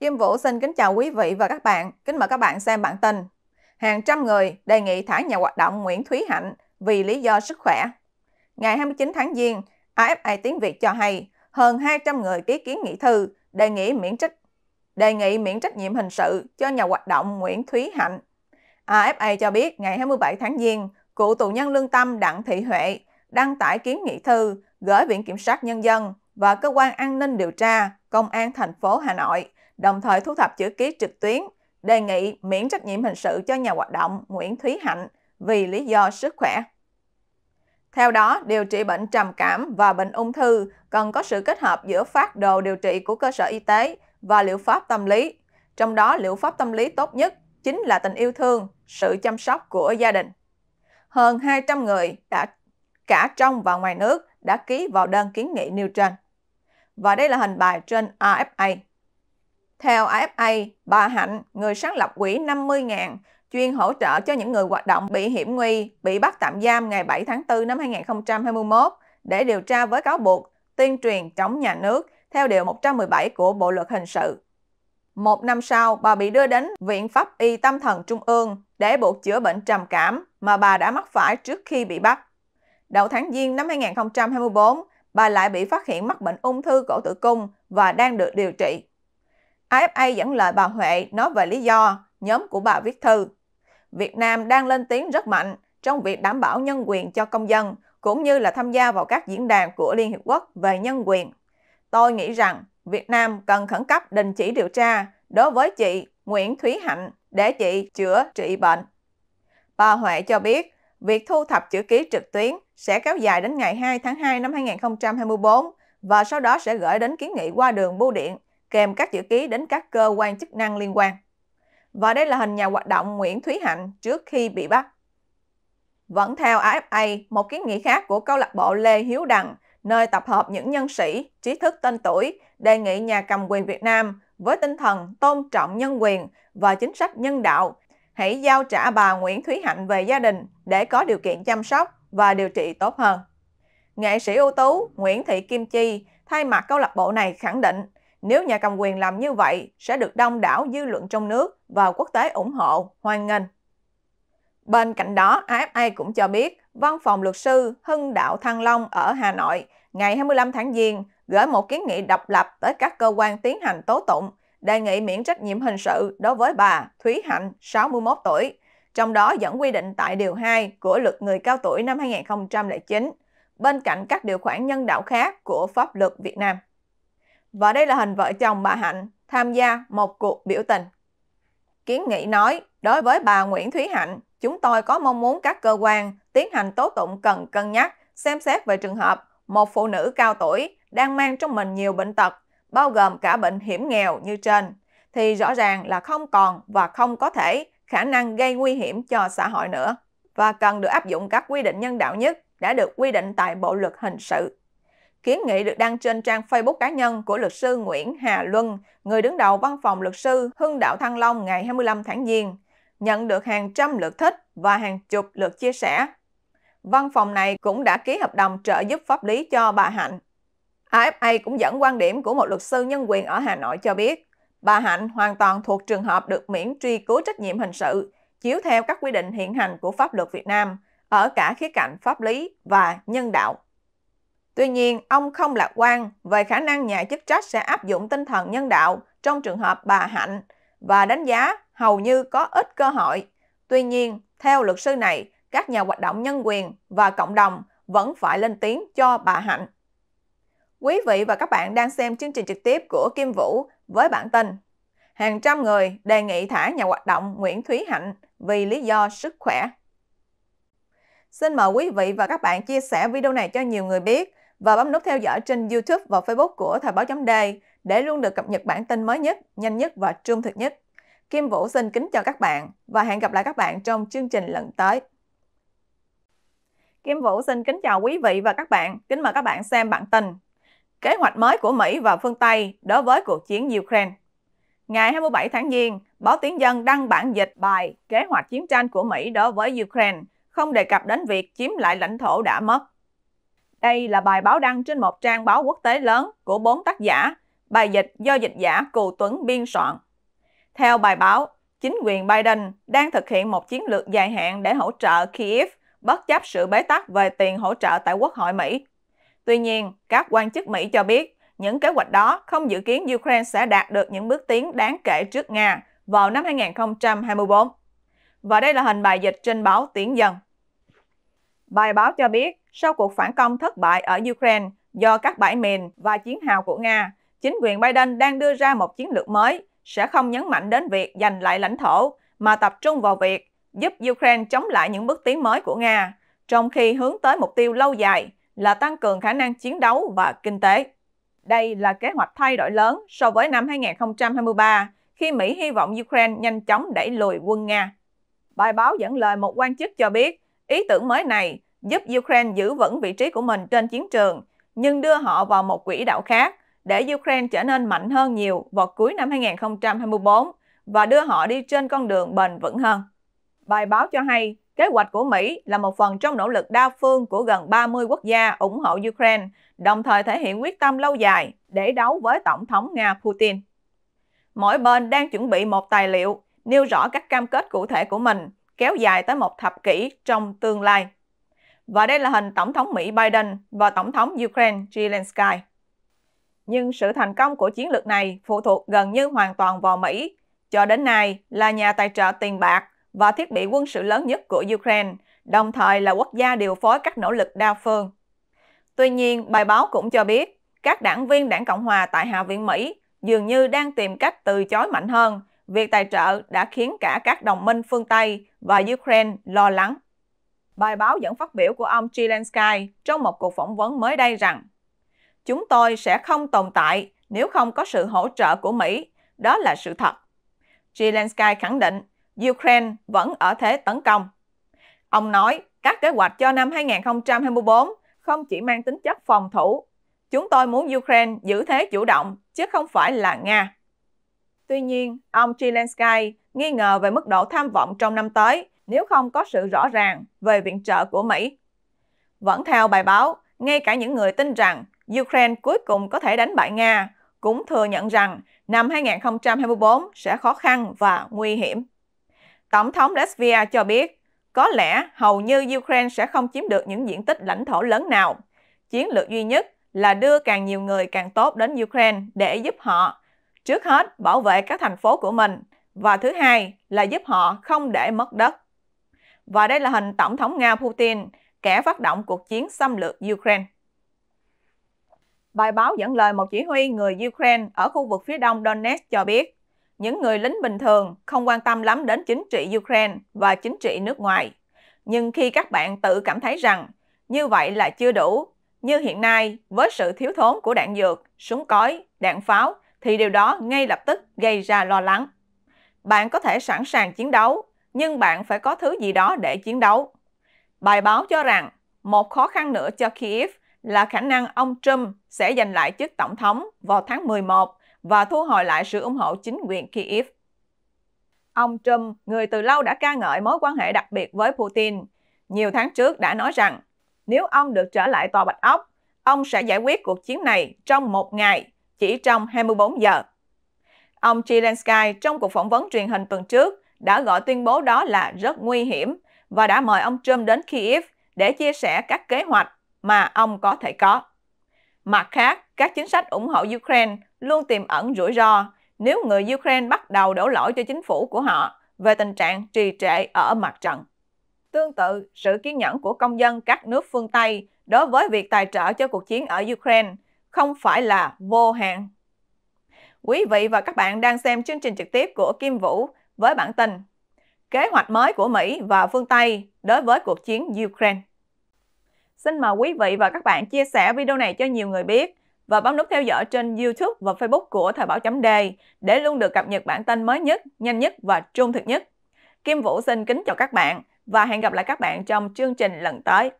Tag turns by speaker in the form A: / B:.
A: Kim Vũ xin kính chào quý vị và các bạn. Kính mời các bạn xem bản tin. Hàng trăm người đề nghị thả nhà hoạt động Nguyễn Thúy Hạnh vì lý do sức khỏe. Ngày 29 tháng Giêng, AFA Tiếng Việt cho hay hơn 200 người ký kiến nghị thư đề nghị miễn trách đề nghị miễn trách nhiệm hình sự cho nhà hoạt động Nguyễn Thúy Hạnh. AFA cho biết ngày 27 tháng Giêng, cựu tù nhân lương tâm Đặng Thị Huệ đăng tải kiến nghị thư gửi Viện Kiểm sát Nhân dân và Cơ quan An ninh Điều tra Công an thành phố Hà Nội đồng thời thu thập chữ ký trực tuyến, đề nghị miễn trách nhiệm hình sự cho nhà hoạt động Nguyễn Thúy Hạnh vì lý do sức khỏe. Theo đó, điều trị bệnh trầm cảm và bệnh ung thư cần có sự kết hợp giữa phát đồ điều trị của cơ sở y tế và liệu pháp tâm lý. Trong đó, liệu pháp tâm lý tốt nhất chính là tình yêu thương, sự chăm sóc của gia đình. Hơn 200 người đã cả trong và ngoài nước đã ký vào đơn kiến nghị nêu trên. Và đây là hình bài trên rfa theo AFA, bà Hạnh, người sáng lập quỹ 50.000, chuyên hỗ trợ cho những người hoạt động bị hiểm nguy, bị bắt tạm giam ngày 7 tháng 4 năm 2021 để điều tra với cáo buộc tuyên truyền chống nhà nước theo Điều 117 của Bộ Luật Hình sự. Một năm sau, bà bị đưa đến Viện Pháp Y Tâm thần Trung ương để buộc chữa bệnh trầm cảm mà bà đã mắc phải trước khi bị bắt. Đầu tháng Giêng năm 2024, bà lại bị phát hiện mắc bệnh ung thư cổ tử cung và đang được điều trị. AFA dẫn lời bà Huệ nói về lý do nhóm của bà viết thư. Việt Nam đang lên tiếng rất mạnh trong việc đảm bảo nhân quyền cho công dân, cũng như là tham gia vào các diễn đàn của Liên Hiệp Quốc về nhân quyền. Tôi nghĩ rằng Việt Nam cần khẩn cấp đình chỉ điều tra đối với chị Nguyễn Thúy Hạnh để chị chữa trị bệnh. Bà Huệ cho biết, việc thu thập chữ ký trực tuyến sẽ kéo dài đến ngày 2 tháng 2 năm 2024 và sau đó sẽ gửi đến kiến nghị qua đường bưu điện kèm các chữ ký đến các cơ quan chức năng liên quan. Và đây là hình nhà hoạt động Nguyễn Thúy Hạnh trước khi bị bắt. Vẫn theo AFA, một kiến nghị khác của câu lạc bộ Lê Hiếu Đằng, nơi tập hợp những nhân sĩ, trí thức tên tuổi, đề nghị nhà cầm quyền Việt Nam với tinh thần tôn trọng nhân quyền và chính sách nhân đạo, hãy giao trả bà Nguyễn Thúy Hạnh về gia đình để có điều kiện chăm sóc và điều trị tốt hơn. Nghệ sĩ ưu tú Nguyễn Thị Kim Chi thay mặt câu lạc bộ này khẳng định nếu nhà cầm quyền làm như vậy, sẽ được đông đảo dư luận trong nước và quốc tế ủng hộ, hoan nghênh. Bên cạnh đó, AFA cũng cho biết Văn phòng luật sư Hưng Đạo Thăng Long ở Hà Nội ngày 25 tháng Giêng gửi một kiến nghị độc lập tới các cơ quan tiến hành tố tụng, đề nghị miễn trách nhiệm hình sự đối với bà Thúy Hạnh, 61 tuổi, trong đó dẫn quy định tại Điều 2 của Luật Người Cao Tuổi năm 2009, bên cạnh các điều khoản nhân đạo khác của pháp luật Việt Nam. Và đây là hình vợ chồng bà Hạnh tham gia một cuộc biểu tình. Kiến nghị nói, đối với bà Nguyễn Thúy Hạnh, chúng tôi có mong muốn các cơ quan tiến hành tố tụng cần cân nhắc, xem xét về trường hợp một phụ nữ cao tuổi đang mang trong mình nhiều bệnh tật, bao gồm cả bệnh hiểm nghèo như trên, thì rõ ràng là không còn và không có thể khả năng gây nguy hiểm cho xã hội nữa và cần được áp dụng các quy định nhân đạo nhất đã được quy định tại Bộ luật hình sự Kiến nghị được đăng trên trang Facebook cá nhân của luật sư Nguyễn Hà Luân, người đứng đầu văn phòng luật sư Hưng Đạo Thăng Long ngày 25 tháng Giêng, nhận được hàng trăm lượt thích và hàng chục lượt chia sẻ. Văn phòng này cũng đã ký hợp đồng trợ giúp pháp lý cho bà Hạnh. AFA cũng dẫn quan điểm của một luật sư nhân quyền ở Hà Nội cho biết, bà Hạnh hoàn toàn thuộc trường hợp được miễn truy cứu trách nhiệm hình sự chiếu theo các quy định hiện hành của pháp luật Việt Nam ở cả khía cạnh pháp lý và nhân đạo. Tuy nhiên, ông không lạc quan về khả năng nhà chức trách sẽ áp dụng tinh thần nhân đạo trong trường hợp bà Hạnh và đánh giá hầu như có ít cơ hội. Tuy nhiên, theo luật sư này, các nhà hoạt động nhân quyền và cộng đồng vẫn phải lên tiếng cho bà Hạnh. Quý vị và các bạn đang xem chương trình trực tiếp của Kim Vũ với bản tin Hàng trăm người đề nghị thả nhà hoạt động Nguyễn Thúy Hạnh vì lý do sức khỏe. Xin mời quý vị và các bạn chia sẻ video này cho nhiều người biết và bấm nút theo dõi trên YouTube và Facebook của Thời báo chấm đề để luôn được cập nhật bản tin mới nhất, nhanh nhất và trung thực nhất. Kim Vũ xin kính chào các bạn và hẹn gặp lại các bạn trong chương trình lần tới. Kim Vũ xin kính chào quý vị và các bạn. Kính mời các bạn xem bản tin. Kế hoạch mới của Mỹ và phương Tây đối với cuộc chiến Ukraine. Ngày 27 tháng Giêng, báo Tiếng Dân đăng bản dịch bài Kế hoạch chiến tranh của Mỹ đối với Ukraine, không đề cập đến việc chiếm lại lãnh thổ đã mất. Đây là bài báo đăng trên một trang báo quốc tế lớn của bốn tác giả, bài dịch do dịch giả Cù Tuấn biên soạn. Theo bài báo, chính quyền Biden đang thực hiện một chiến lược dài hạn để hỗ trợ Kiev bất chấp sự bế tắc về tiền hỗ trợ tại Quốc hội Mỹ. Tuy nhiên, các quan chức Mỹ cho biết những kế hoạch đó không dự kiến Ukraine sẽ đạt được những bước tiến đáng kể trước Nga vào năm 2024. Và đây là hình bài dịch trên báo Tiếng Dân. Bài báo cho biết, sau cuộc phản công thất bại ở Ukraine do các bãi mìn và chiến hào của Nga, chính quyền Biden đang đưa ra một chiến lược mới sẽ không nhấn mạnh đến việc giành lại lãnh thổ mà tập trung vào việc giúp Ukraine chống lại những bước tiến mới của Nga, trong khi hướng tới mục tiêu lâu dài là tăng cường khả năng chiến đấu và kinh tế. Đây là kế hoạch thay đổi lớn so với năm 2023, khi Mỹ hy vọng Ukraine nhanh chóng đẩy lùi quân Nga. Bài báo dẫn lời một quan chức cho biết, Ý tưởng mới này giúp Ukraine giữ vững vị trí của mình trên chiến trường, nhưng đưa họ vào một quỹ đạo khác để Ukraine trở nên mạnh hơn nhiều vào cuối năm 2024 và đưa họ đi trên con đường bền vững hơn. Bài báo cho hay, kế hoạch của Mỹ là một phần trong nỗ lực đa phương của gần 30 quốc gia ủng hộ Ukraine, đồng thời thể hiện quyết tâm lâu dài để đấu với Tổng thống Nga Putin. Mỗi bên đang chuẩn bị một tài liệu nêu rõ các cam kết cụ thể của mình kéo dài tới một thập kỷ trong tương lai. Và đây là hình Tổng thống Mỹ Biden và Tổng thống Ukraine Zelensky. Nhưng sự thành công của chiến lược này phụ thuộc gần như hoàn toàn vào Mỹ. Cho đến nay là nhà tài trợ tiền bạc và thiết bị quân sự lớn nhất của Ukraine, đồng thời là quốc gia điều phối các nỗ lực đa phương. Tuy nhiên, bài báo cũng cho biết các đảng viên đảng Cộng hòa tại Hạ viện Mỹ dường như đang tìm cách từ chối mạnh hơn việc tài trợ đã khiến cả các đồng minh phương Tây và Ukraine lo lắng. Bài báo dẫn phát biểu của ông Zelensky trong một cuộc phỏng vấn mới đây rằng Chúng tôi sẽ không tồn tại nếu không có sự hỗ trợ của Mỹ, đó là sự thật. Zelensky khẳng định Ukraine vẫn ở thế tấn công. Ông nói các kế hoạch cho năm 2024 không chỉ mang tính chất phòng thủ. Chúng tôi muốn Ukraine giữ thế chủ động, chứ không phải là Nga. Tuy nhiên, ông Zelensky nghi ngờ về mức độ tham vọng trong năm tới nếu không có sự rõ ràng về viện trợ của Mỹ. Vẫn theo bài báo, ngay cả những người tin rằng Ukraine cuối cùng có thể đánh bại Nga cũng thừa nhận rằng năm 2024 sẽ khó khăn và nguy hiểm. Tổng thống Latvia cho biết, có lẽ hầu như Ukraine sẽ không chiếm được những diện tích lãnh thổ lớn nào. Chiến lược duy nhất là đưa càng nhiều người càng tốt đến Ukraine để giúp họ Trước hết, bảo vệ các thành phố của mình và thứ hai là giúp họ không để mất đất. Và đây là hình Tổng thống Nga Putin, kẻ phát động cuộc chiến xâm lược Ukraine. Bài báo dẫn lời một chỉ huy người Ukraine ở khu vực phía đông Donetsk cho biết, những người lính bình thường không quan tâm lắm đến chính trị Ukraine và chính trị nước ngoài. Nhưng khi các bạn tự cảm thấy rằng như vậy là chưa đủ, như hiện nay với sự thiếu thốn của đạn dược, súng cối, đạn pháo thì điều đó ngay lập tức gây ra lo lắng. Bạn có thể sẵn sàng chiến đấu, nhưng bạn phải có thứ gì đó để chiến đấu. Bài báo cho rằng một khó khăn nữa cho Kiev là khả năng ông Trump sẽ giành lại chức tổng thống vào tháng 11 và thu hồi lại sự ủng hộ chính quyền Kiev. Ông Trump, người từ lâu đã ca ngợi mối quan hệ đặc biệt với Putin, nhiều tháng trước đã nói rằng nếu ông được trở lại tòa Bạch Ốc, ông sẽ giải quyết cuộc chiến này trong một ngày chỉ trong 24 giờ. Ông Zelensky trong cuộc phỏng vấn truyền hình tuần trước đã gọi tuyên bố đó là rất nguy hiểm và đã mời ông Trump đến Kiev để chia sẻ các kế hoạch mà ông có thể có. Mặt khác, các chính sách ủng hộ Ukraine luôn tiềm ẩn rủi ro nếu người Ukraine bắt đầu đổ lỗi cho chính phủ của họ về tình trạng trì trệ ở mặt trận. Tương tự, sự kiên nhẫn của công dân các nước phương Tây đối với việc tài trợ cho cuộc chiến ở Ukraine không phải là vô hạn. Quý vị và các bạn đang xem chương trình trực tiếp của Kim Vũ với bản tin Kế hoạch mới của Mỹ và phương Tây đối với cuộc chiến Ukraine. Xin mời quý vị và các bạn chia sẻ video này cho nhiều người biết và bấm nút theo dõi trên YouTube và Facebook của Thời báo chấm đề để luôn được cập nhật bản tin mới nhất, nhanh nhất và trung thực nhất. Kim Vũ xin kính chào các bạn và hẹn gặp lại các bạn trong chương trình lần tới.